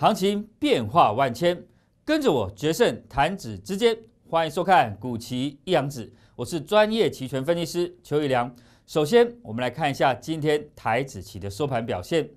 行情变化万千，跟着我决胜弹指之间。欢迎收看《古棋一阳子》，我是专业期权分析师邱宇良。首先，我们来看一下今天台指期的收盘表现。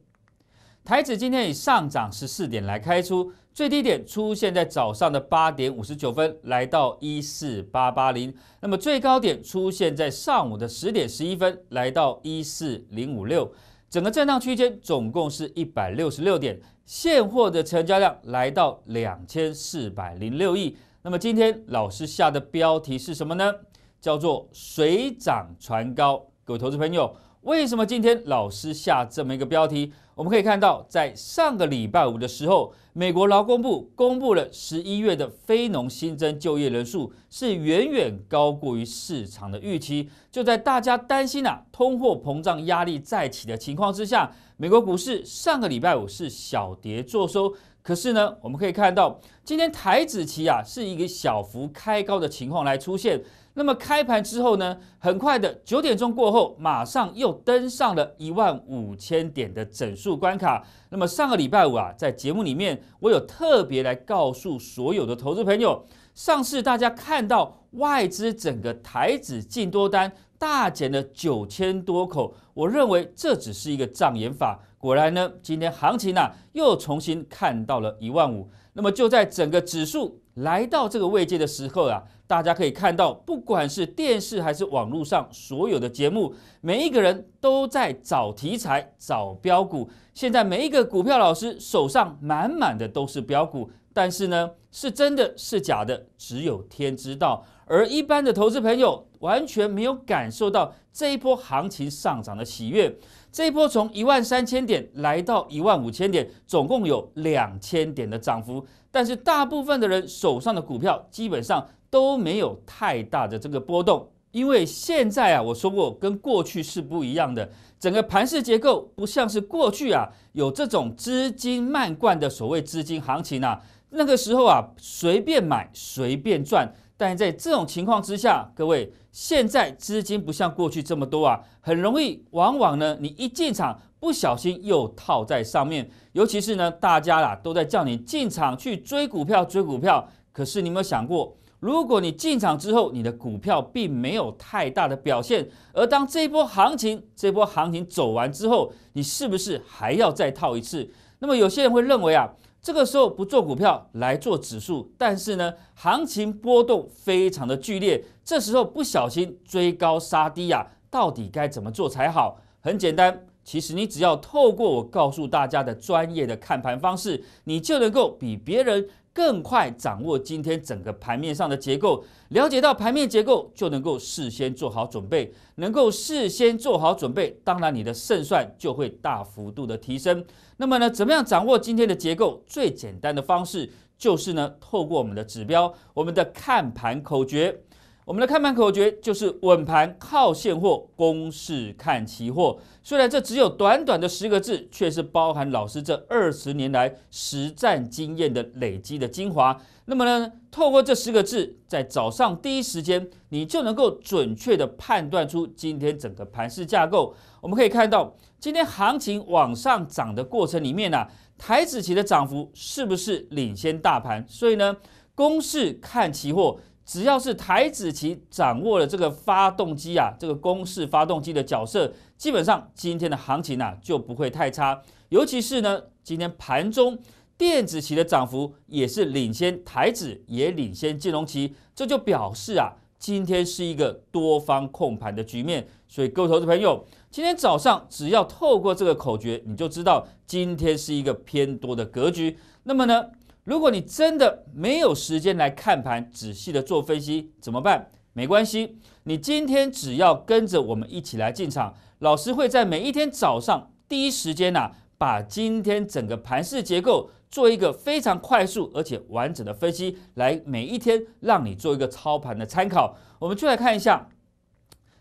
台指今天以上涨十四点来开出，最低点出现在早上的八点五十九分，来到一四八八零；那么最高点出现在上午的十点十一分，来到一四零五六。整个震荡区间总共是一百六十六点，现货的成交量来到两千四百零六亿。那么今天老师下的标题是什么呢？叫做“水涨船高”，各位投资朋友。为什么今天老师下这么一个标题？我们可以看到，在上个礼拜五的时候，美国劳工部公布了十一月的非农新增就业人数，是远远高过于市场的预期。就在大家担心啊通货膨胀压力再起的情况之下，美国股市上个礼拜五是小跌作收。可是呢，我们可以看到，今天台指期啊是一个小幅开高的情况来出现。那么开盘之后呢，很快的九点钟过后，马上又登上了一万五千点的整数关卡。那么上个礼拜五啊，在节目里面，我有特别来告诉所有的投资朋友，上次大家看到外资整个台指净多单大减了九千多口，我认为这只是一个障眼法。果然呢，今天行情啊，又重新看到了一万五。那么就在整个指数来到这个位阶的时候啊。大家可以看到，不管是电视还是网络上所有的节目，每一个人都在找题材、找标股。现在每一个股票老师手上满满的都是标股，但是呢，是真的是假的，只有天知道。而一般的投资朋友完全没有感受到这一波行情上涨的喜悦。这一波从一万三千点来到一万五千点，总共有两千点的涨幅，但是大部分的人手上的股票基本上。都没有太大的这个波动，因为现在啊，我说过跟过去是不一样的，整个盘式结构不像是过去啊有这种资金漫灌的所谓资金行情呐。那个时候啊，随便买随便赚。但在这种情况之下，各位现在资金不像过去这么多啊，很容易，往往呢你一进场不小心又套在上面。尤其是呢，大家啊都在叫你进场去追股票，追股票，可是你有没有想过？如果你进场之后，你的股票并没有太大的表现，而当这波行情、这波行情走完之后，你是不是还要再套一次？那么有些人会认为啊，这个时候不做股票来做指数，但是呢，行情波动非常的剧烈，这时候不小心追高杀低呀，到底该怎么做才好？很简单，其实你只要透过我告诉大家的专业的看盘方式，你就能够比别人。更快掌握今天整个盘面上的结构，了解到盘面结构就能够事先做好准备，能够事先做好准备，当然你的胜算就会大幅度的提升。那么呢，怎么样掌握今天的结构？最简单的方式就是呢，透过我们的指标，我们的看盘口诀。我们的看盘口诀就是稳盘靠现货，公式看期货。虽然这只有短短的十个字，却是包含老师这二十年来实战经验的累积的精华。那么呢，透过这十个字，在早上第一时间，你就能够准确的判断出今天整个盘势架构。我们可以看到，今天行情往上涨的过程里面呢，台指期的涨幅是不是领先大盘？所以呢，公式看期货。只要是台子棋掌握了这个发动机啊，这个攻势发动机的角色，基本上今天的行情啊就不会太差。尤其是呢，今天盘中电子棋的涨幅也是领先，台子，也领先金融棋，这就表示啊，今天是一个多方控盘的局面。所以各位投资朋友，今天早上只要透过这个口诀，你就知道今天是一个偏多的格局。那么呢？如果你真的没有时间来看盘、仔细的做分析，怎么办？没关系，你今天只要跟着我们一起来进场。老师会在每一天早上第一时间呐，把今天整个盘式结构做一个非常快速而且完整的分析，来每一天让你做一个操盘的参考。我们就来看一下，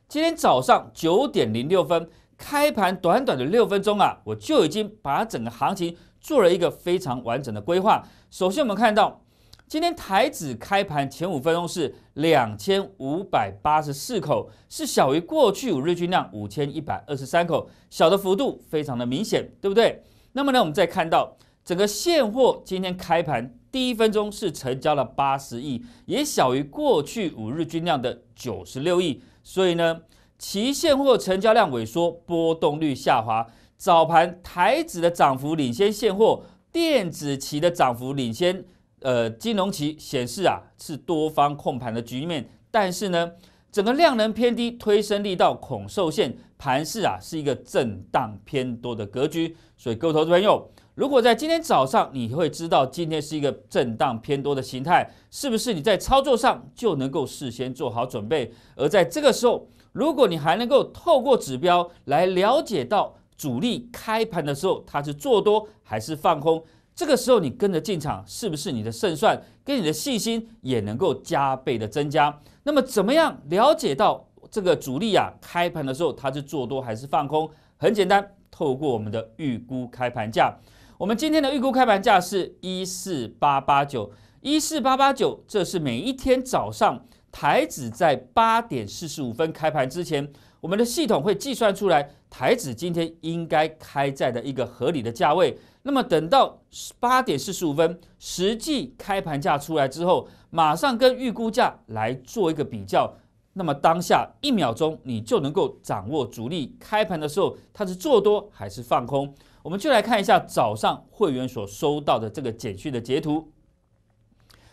今天早上九点零六分开盘，短短的六分钟啊，我就已经把整个行情。做了一个非常完整的规划。首先，我们看到今天台指开盘前五分钟是两千五百八十四口，是小于过去五日均量五千一百二十三口，小的幅度非常的明显，对不对？那么呢，我们再看到整个现货今天开盘第一分钟是成交了八十亿，也小于过去五日均量的九十六亿，所以呢，其现货成交量萎缩，波动率下滑。早盘台指的涨幅领先现货电子期的涨幅领先，呃，金融期显示啊是多方控盘的局面，但是呢，整个量能偏低，推升力道恐受限，盘势啊是一个震荡偏多的格局。所以各位投资朋友，如果在今天早上你会知道今天是一个震荡偏多的形态，是不是你在操作上就能够事先做好准备？而在这个时候，如果你还能够透过指标来了解到。主力开盘的时候，它是做多还是放空？这个时候你跟着进场，是不是你的胜算跟你的信心也能够加倍的增加？那么怎么样了解到这个主力啊开盘的时候它是做多还是放空？很简单，透过我们的预估开盘价。我们今天的预估开盘价是一四八八九，一四八八九，这是每一天早上。台指在八点四十五分开盘之前，我们的系统会计算出来台指今天应该开在的一个合理的价位。那么等到八点四十五分实际开盘价出来之后，马上跟预估价来做一个比较。那么当下一秒钟你就能够掌握主力开盘的时候它是做多还是放空。我们就来看一下早上会员所收到的这个简讯的截图。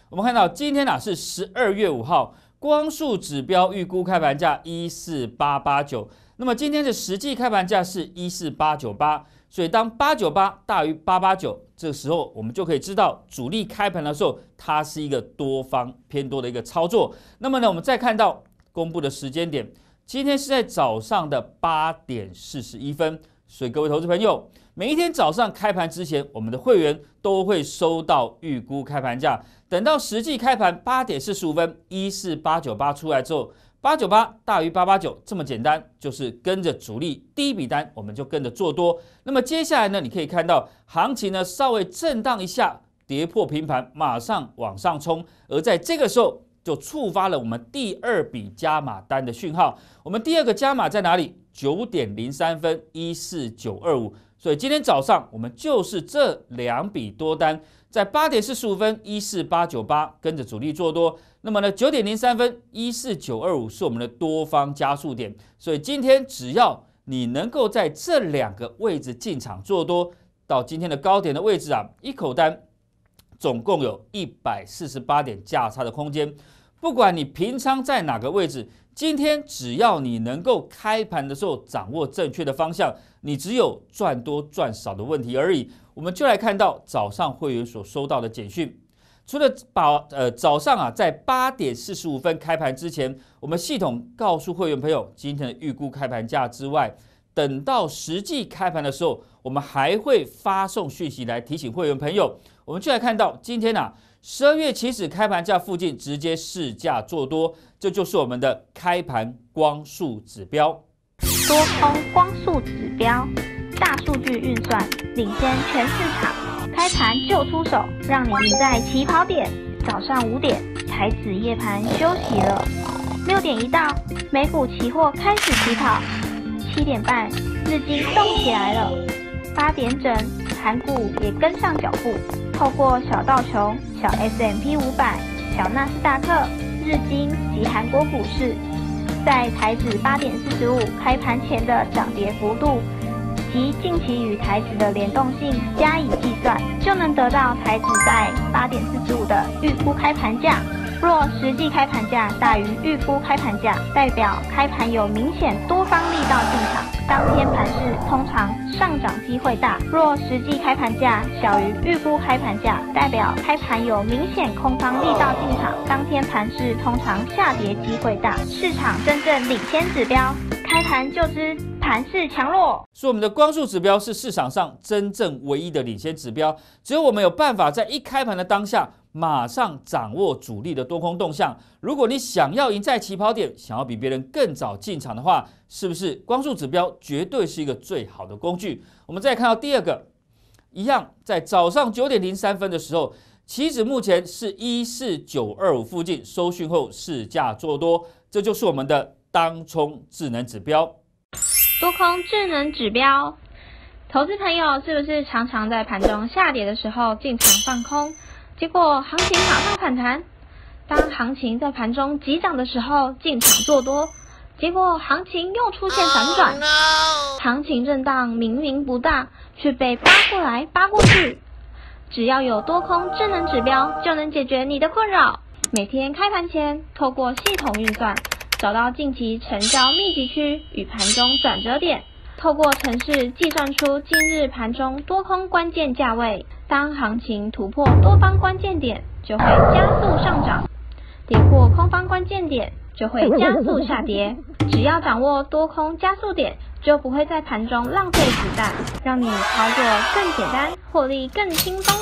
我们看到今天啊是十二月五号。光速指标预估开盘价一四八八九，那么今天的实际开盘价是一四八九八，所以当八九八大于八八九，这时候我们就可以知道主力开盘的时候它是一个多方偏多的一个操作。那么呢，我们再看到公布的时间点，今天是在早上的八点四十一分，所以各位投资朋友。每一天早上开盘之前，我们的会员都会收到预估开盘价。等到实际开盘八点四十五分，一四八九八出来之后，八九八大于八八九，这么简单，就是跟着主力第一笔单，我们就跟着做多。那么接下来呢，你可以看到行情呢稍微震荡一下，跌破平盘，马上往上冲。而在这个时候，就触发了我们第二笔加码单的讯号。我们第二个加码在哪里？九点零三分，一四九二五。所以今天早上我们就是这两笔多单，在八点四十五分一四八九八跟着主力做多，那么呢九点零三分一四九二五是我们的多方加速点，所以今天只要你能够在这两个位置进场做多，到今天的高点的位置啊，一口单总共有一百四十八点价差的空间。不管你平仓在哪个位置，今天只要你能够开盘的时候掌握正确的方向，你只有赚多赚少的问题而已。我们就来看到早上会员所收到的简讯，除了把呃早上啊在八点四十五分开盘之前，我们系统告诉会员朋友今天的预估开盘价之外，等到实际开盘的时候，我们还会发送讯息来提醒会员朋友。我们就来看到今天呐。十二月起始开盘价附近直接试价做多，这就是我们的开盘光速指标。多空光速指标，大数据运算领先全市场，开盘就出手，让你赢在起跑点。早上五点，台子夜盘休息了，六点一到，美股期货开始起跑，七点半，日经动起来了，八点整，盘股也跟上脚步。透过小道琼、小 S M P 五百、小纳斯达克、日经及韩国股市，在台指八点四十五开盘前的涨跌幅度及近期与台指的联动性加以计算，就能得到台指在八点四十五的预估开盘价。若实际开盘价大于预估开盘价，代表开盘有明显多方力道进场，当天盘势通常上涨机会大；若实际开盘价小于预估开盘价，代表开盘有明显空方力道进场，当天盘势通常下跌机会大。市场真正领先指标，开盘就知盘势强弱，以我们的光速指标，是市场上真正唯一的领先指标。只有我们有办法在一开盘的当下。马上掌握主力的多空动向。如果你想要赢在起跑点，想要比别人更早进场的话，是不是光速指标绝对是一个最好的工具？我们再看到第二个，一样在早上九点零三分的时候，期指目前是一四九二五附近收讯后市价做多，这就是我们的当冲智能指标。多空智能指标，投资朋友是不是常常在盘中下跌的时候进场放空？结果行情马上反弹。当行情在盘中急涨的时候，进场做多，结果行情又出现反转。行情震荡明明不大，却被扒过来扒过去。只要有多空智能指标，就能解决你的困扰。每天开盘前，透过系统运算，找到近期成交密集区与盘中转折点。透过程式计算出今日盘中多空关键价位，当行情突破多方关键点，就会加速上涨；跌破空方关键点，就会加速下跌。只要掌握多空加速点，就不会在盘中浪费子弹，让你操作更简单，获利更轻松。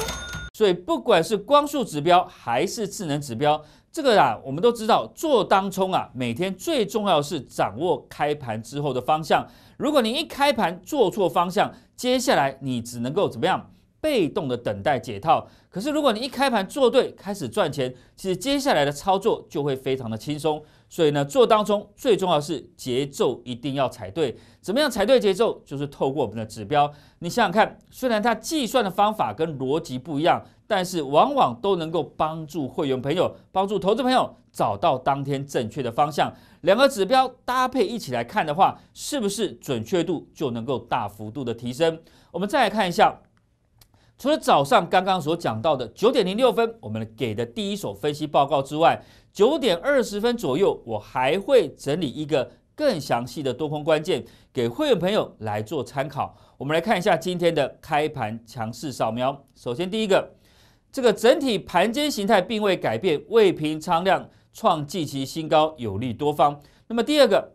所以，不管是光速指标还是智能指标。这个啊，我们都知道做当冲啊，每天最重要是掌握开盘之后的方向。如果你一开盘做错方向，接下来你只能够怎么样？被动的等待解套。可是如果你一开盘做对，开始赚钱，其实接下来的操作就会非常的轻松。所以呢，做当中最重要是节奏一定要踩对。怎么样踩对节奏？就是透过我们的指标，你想想看，虽然它计算的方法跟逻辑不一样，但是往往都能够帮助会员朋友、帮助投资朋友找到当天正确的方向。两个指标搭配一起来看的话，是不是准确度就能够大幅度的提升？我们再来看一下。除了早上刚刚所讲到的九点零六分，我们给的第一手分析报告之外，九点二十分左右，我还会整理一个更详细的多空关键，给会员朋友来做参考。我们来看一下今天的开盘强势扫描。首先，第一个，这个整体盘间形态并未改变，未平仓量创近期新高，有利多方。那么第二个。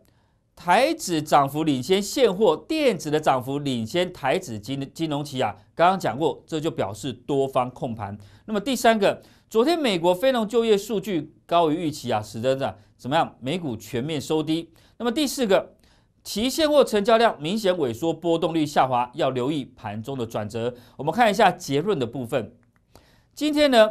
台指涨幅领先现货，电子的涨幅领先台指金金融期啊。刚刚讲过，这就表示多方控盘。那么第三个，昨天美国非农就业数据高于预期啊，使得怎么样？美股全面收低。那么第四个，期现货成交量明显萎缩，波动率下滑，要留意盘中的转折。我们看一下结论的部分。今天呢，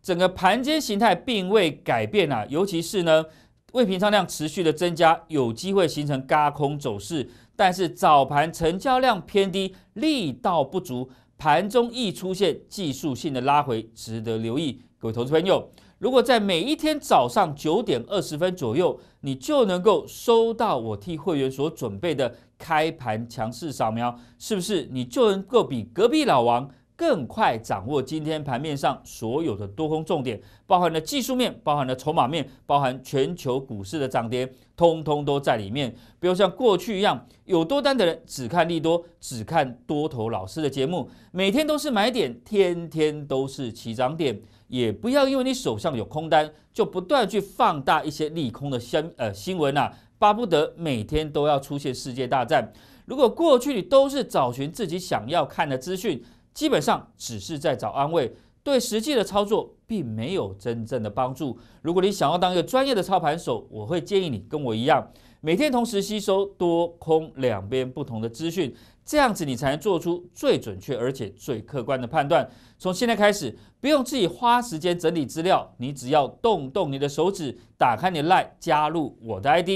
整个盘间形态并未改变啊，尤其是呢。未平仓量持续的增加，有机会形成轧空走势，但是早盘成交量偏低，力道不足，盘中易出现技术性的拉回，值得留意。各位投资朋友，如果在每一天早上九点二十分左右，你就能够收到我替会员所准备的开盘强势扫描，是不是你就能够比隔壁老王？更快掌握今天盘面上所有的多空重点，包含了技术面，包含了筹码面，包含全球股市的涨跌，通通都在里面。不要像过去一样，有多单的人只看利多，只看多头老师的节目，每天都是买点，天天都是起涨点。也不要因为你手上有空单，就不断去放大一些利空的新呃新闻啊，巴不得每天都要出现世界大战。如果过去你都是找寻自己想要看的资讯。基本上只是在找安慰，对实际的操作并没有真正的帮助。如果你想要当一个专业的操盘手，我会建议你跟我一样，每天同时吸收多空两边不同的资讯，这样子你才能做出最准确而且最客观的判断。从现在开始，不用自己花时间整理资料，你只要动动你的手指，打开你的 Line，加入我的 ID。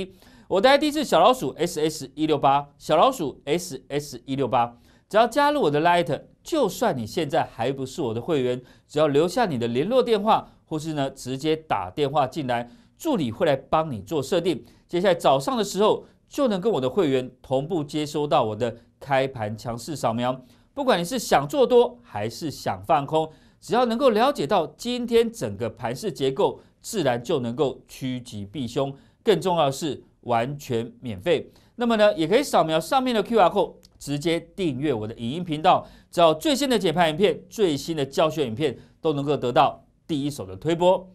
我的 ID 是小老鼠 ss 一六八，小老鼠 ss 一六八。只要加入我的 l i h t 就算你现在还不是我的会员，只要留下你的联络电话，或是呢直接打电话进来，助理会来帮你做设定。接下来早上的时候，就能跟我的会员同步接收到我的开盘强势扫描。不管你是想做多还是想放空，只要能够了解到今天整个盘势结构，自然就能够趋吉避凶。更重要的是完全免费。那么呢，也可以扫描上面的 Q R。code。直接订阅我的影音频道，只要最新的解盘影片、最新的教学影片，都能够得到第一手的推播。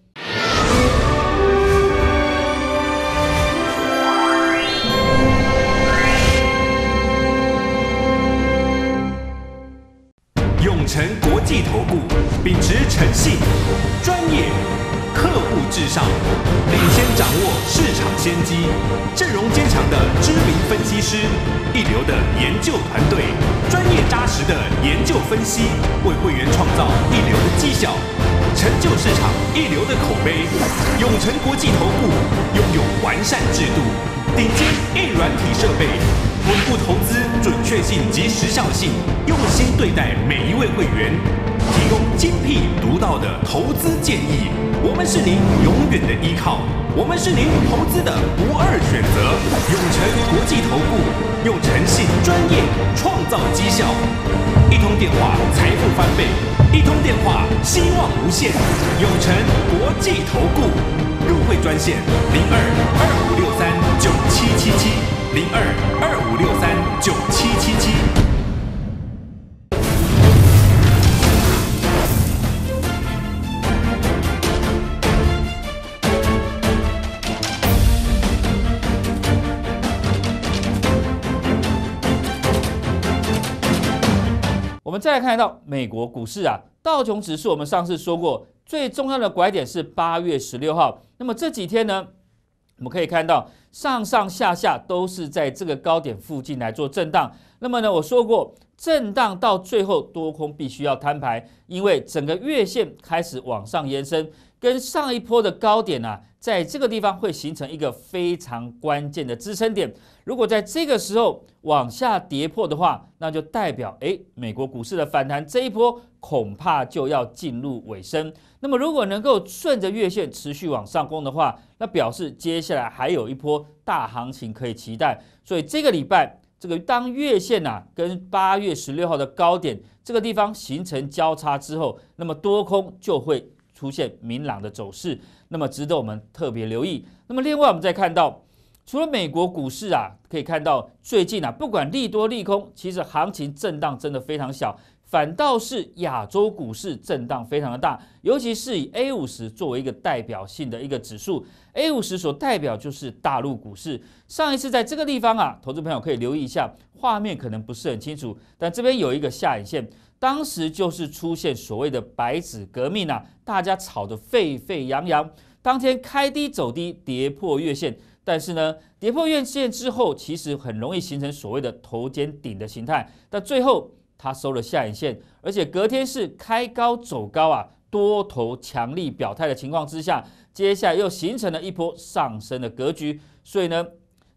永诚国际投顾，秉持诚信、专业。客户至上，领先掌握市场先机，阵容坚强的知名分析师，一流的研究团队，专业扎实的研究分析，为会员创造一流的绩效，成就市场一流的口碑。永诚国际投顾拥有完善制度，顶尖硬软体设备，稳固投资准确性及时效性，用心对待每一位会员，提供。投资建议，我们是您永远的依靠，我们是您投资的不二选择。永诚国际投顾，用诚信、专业创造绩效。一通电话，财富翻倍；一通电话，希望无限。永诚国际投顾入会专线：零二二五六三九七七七，零二二五六三九七七七。我们再来看到美国股市啊，道琼指数，我们上次说过，最重要的拐点是八月十六号。那么这几天呢，我们可以看到上上下下都是在这个高点附近来做震荡。那么呢，我说过，震荡到最后多空必须要摊牌，因为整个月线开始往上延伸。跟上一波的高点呢，在这个地方会形成一个非常关键的支撑点。如果在这个时候往下跌破的话，那就代表哎，美国股市的反弹这一波恐怕就要进入尾声。那么，如果能够顺着月线持续往上攻的话，那表示接下来还有一波大行情可以期待。所以，这个礼拜，这个当月线啊、跟八月十六号的高点这个地方形成交叉之后，那么多空就会。出现明朗的走势，那么值得我们特别留意。那么另外，我们再看到，除了美国股市啊，可以看到最近啊，不管利多利空，其实行情震荡真的非常小，反倒是亚洲股市震荡非常的大，尤其是以 A 五十作为一个代表性的一个指数，A 五十所代表就是大陆股市。上一次在这个地方啊，投资朋友可以留意一下，画面可能不是很清楚，但这边有一个下影线。当时就是出现所谓的“白纸革命”啊，大家炒得沸沸扬扬。当天开低走低，跌破月线，但是呢，跌破月线之后，其实很容易形成所谓的头肩顶的形态。但最后它收了下影线，而且隔天是开高走高啊，多头强力表态的情况之下，接下来又形成了一波上升的格局。所以呢，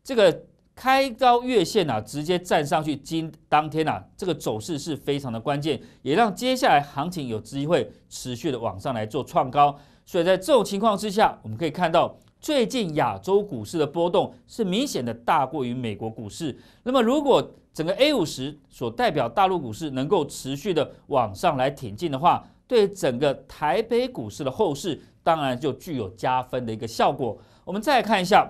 这个。开高月线呐，直接站上去，今当天呐，这个走势是非常的关键，也让接下来行情有机会持续的往上来做创高。所以在这种情况之下，我们可以看到最近亚洲股市的波动是明显的大过于美国股市。那么如果整个 A 五十所代表大陆股市能够持续的往上来挺进的话，对整个台北股市的后市当然就具有加分的一个效果。我们再看一下。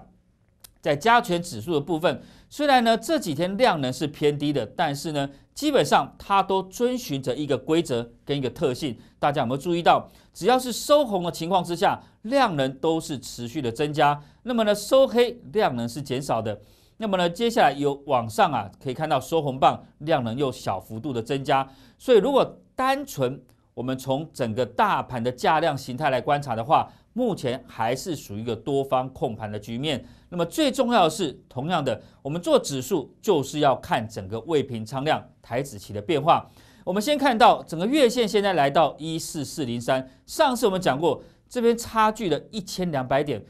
在加权指数的部分，虽然呢这几天量能是偏低的，但是呢基本上它都遵循着一个规则跟一个特性。大家有没有注意到，只要是收红的情况之下，量能都是持续的增加。那么呢收黑量能是减少的。那么呢接下来有往上啊，可以看到收红棒量能又小幅度的增加。所以如果单纯我们从整个大盘的价量形态来观察的话，目前还是属于一个多方控盘的局面。那么最重要的是，同样的，我们做指数就是要看整个未平仓量、台子期的变化。我们先看到整个月线现在来到一四四零三，上次我们讲过，这边差距了一千两百点，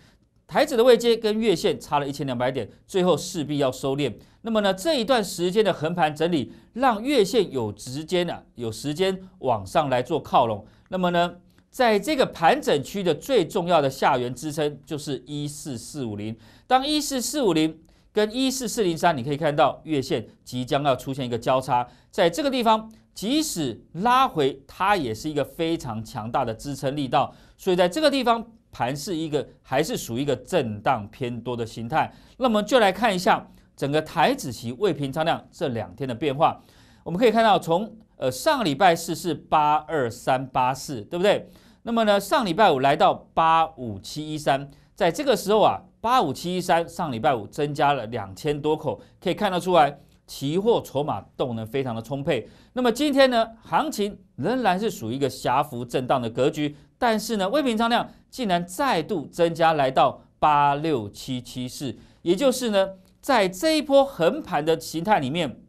台子的位阶跟月线差了一千两百点，最后势必要收敛。那么呢，这一段时间的横盘整理，让月线有时间呢，有时间往上来做靠拢。那么呢？在这个盘整区的最重要的下缘支撑就是一四四五零，当一四四五零跟一四四零三，你可以看到月线即将要出现一个交叉，在这个地方即使拉回，它也是一个非常强大的支撑力道，所以在这个地方盘是一个还是属于一个震荡偏多的形态。那么就来看一下整个台子期未平仓量这两天的变化，我们可以看到从呃上个礼拜四是八二三八四，对不对？那么呢，上礼拜五来到八五七一三，在这个时候啊，八五七一三上礼拜五增加了两千多口，可以看得出来，期货筹码动能非常的充沛。那么今天呢，行情仍然是属于一个狭幅震荡的格局，但是呢，未平仓量竟然再度增加，来到八六七七四，也就是呢，在这一波横盘的形态里面，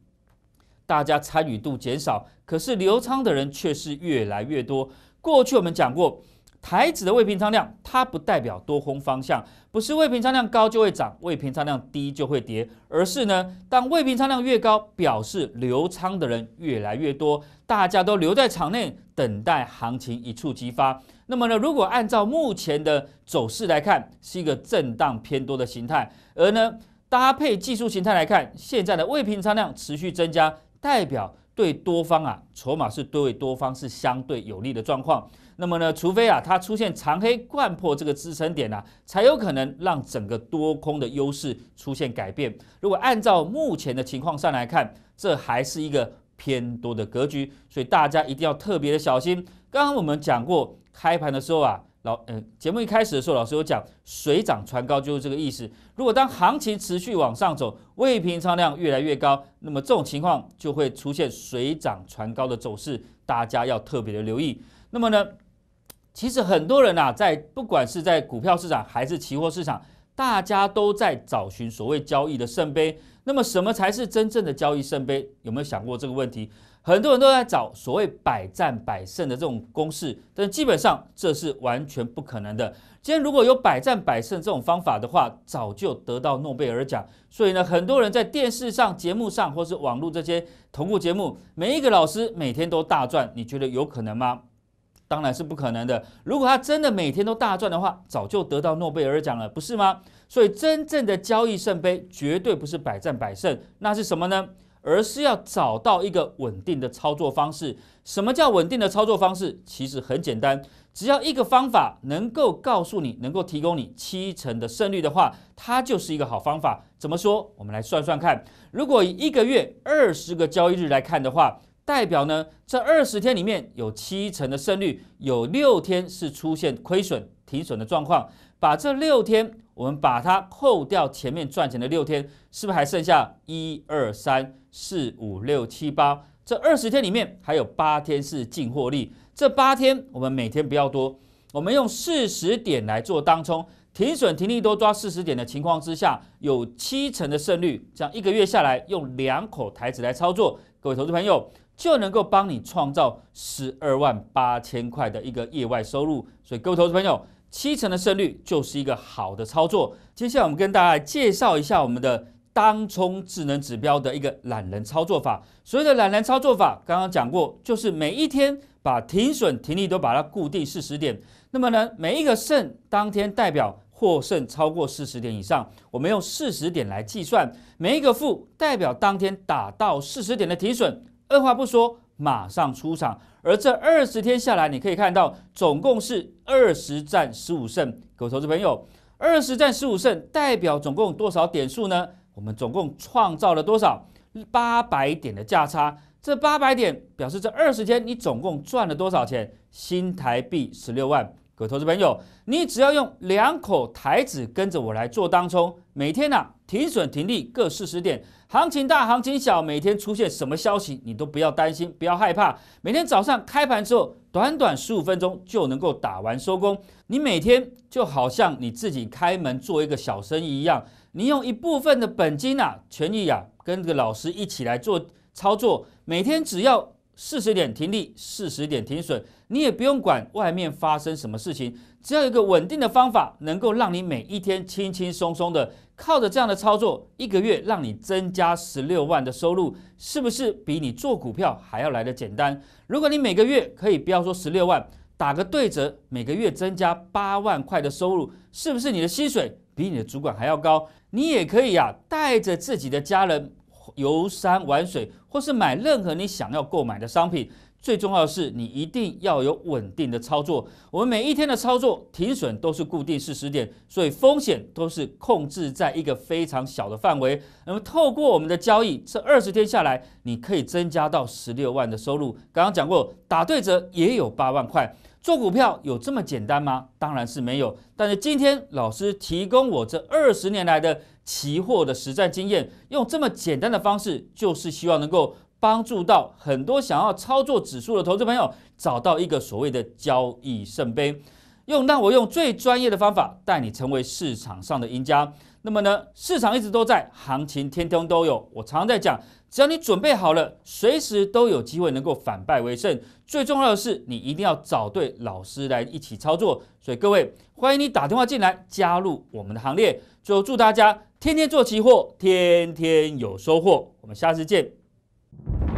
大家参与度减少，可是流仓的人却是越来越多。过去我们讲过，台指的未平仓量，它不代表多空方向，不是未平仓量高就会涨，未平仓量低就会跌，而是呢，当未平仓量越高，表示留仓的人越来越多，大家都留在场内等待行情一触即发。那么呢，如果按照目前的走势来看，是一个震荡偏多的形态，而呢，搭配技术形态来看，现在的未平仓量持续增加，代表。对多方啊，筹码是对位，多方是相对有利的状况。那么呢，除非啊，它出现长黑贯破这个支撑点啊，才有可能让整个多空的优势出现改变。如果按照目前的情况上来看，这还是一个偏多的格局，所以大家一定要特别的小心。刚刚我们讲过，开盘的时候啊。老嗯，节目一开始的时候，老师有讲“水涨船高”就是这个意思。如果当行情持续往上走，未平仓量越来越高，那么这种情况就会出现“水涨船高”的走势，大家要特别的留意。那么呢，其实很多人啊，在不管是在股票市场还是期货市场，大家都在找寻所谓交易的圣杯。那么，什么才是真正的交易圣杯？有没有想过这个问题？很多人都在找所谓百战百胜的这种公式，但基本上这是完全不可能的。今天如果有百战百胜这种方法的话，早就得到诺贝尔奖。所以呢，很多人在电视上、节目上或是网络这些同步节目，每一个老师每天都大赚，你觉得有可能吗？当然是不可能的。如果他真的每天都大赚的话，早就得到诺贝尔奖了，不是吗？所以真正的交易圣杯绝对不是百战百胜，那是什么呢？而是要找到一个稳定的操作方式。什么叫稳定的操作方式？其实很简单，只要一个方法能够告诉你，能够提供你七成的胜率的话，它就是一个好方法。怎么说？我们来算算看。如果以一个月二十个交易日来看的话，代表呢这二十天里面有七成的胜率，有六天是出现亏损、停损的状况。把这六天我们把它扣掉前面赚钱的六天，是不是还剩下一二三四五六七八？这二十天里面还有八天是净获利，这八天我们每天不要多，我们用四十点来做当冲，停损停利多抓四十点的情况之下，有七成的胜率。这样一个月下来，用两口台子来操作，各位投资朋友就能够帮你创造十二万八千块的一个业外收入。所以各位投资朋友。七成的胜率就是一个好的操作。接下来，我们跟大家介绍一下我们的当冲智能指标的一个懒人操作法。所谓的懒人操作法，刚刚讲过，就是每一天把停损、停利都把它固定四十点。那么呢，每一个胜当天代表获胜超过四十点以上，我们用四十点来计算；每一个负代表当天打到四十点的停损。二话不说。马上出场，而这二十天下来，你可以看到总共是二十战十五胜。各位投资朋友，二十战十五胜代表总共多少点数呢？我们总共创造了多少八百点的价差？这八百点表示这二十天你总共赚了多少钱？新台币十六万。各位投资朋友，你只要用两口台子跟着我来做当冲，每天呢？停损停利各四十点，行情大行情小，每天出现什么消息你都不要担心，不要害怕。每天早上开盘之后，短短十五分钟就能够打完收工。你每天就好像你自己开门做一个小生意一样，你用一部分的本金呐、权益啊，跟这个老师一起来做操作。每天只要四十点停利，四十点停损，你也不用管外面发生什么事情。只要一个稳定的方法，能够让你每一天轻轻松松的靠着这样的操作，一个月让你增加十六万的收入，是不是比你做股票还要来的简单？如果你每个月可以不要说十六万，打个对折，每个月增加八万块的收入，是不是你的薪水比你的主管还要高？你也可以啊，带着自己的家人游山玩水，或是买任何你想要购买的商品。最重要的是，你一定要有稳定的操作。我们每一天的操作停损都是固定四十点，所以风险都是控制在一个非常小的范围。那么透过我们的交易，这二十天下来，你可以增加到十六万的收入。刚刚讲过，打对折也有八万块。做股票有这么简单吗？当然是没有。但是今天老师提供我这二十年来的期货的实战经验，用这么简单的方式，就是希望能够。帮助到很多想要操作指数的投资朋友，找到一个所谓的交易圣杯，用让我用最专业的方法带你成为市场上的赢家。那么呢，市场一直都在，行情天天都有。我常常在讲，只要你准备好了，随时都有机会能够反败为胜。最重要的是，你一定要找对老师来一起操作。所以各位，欢迎你打电话进来加入我们的行列。最后，祝大家天天做期货，天天有收获。我们下次见。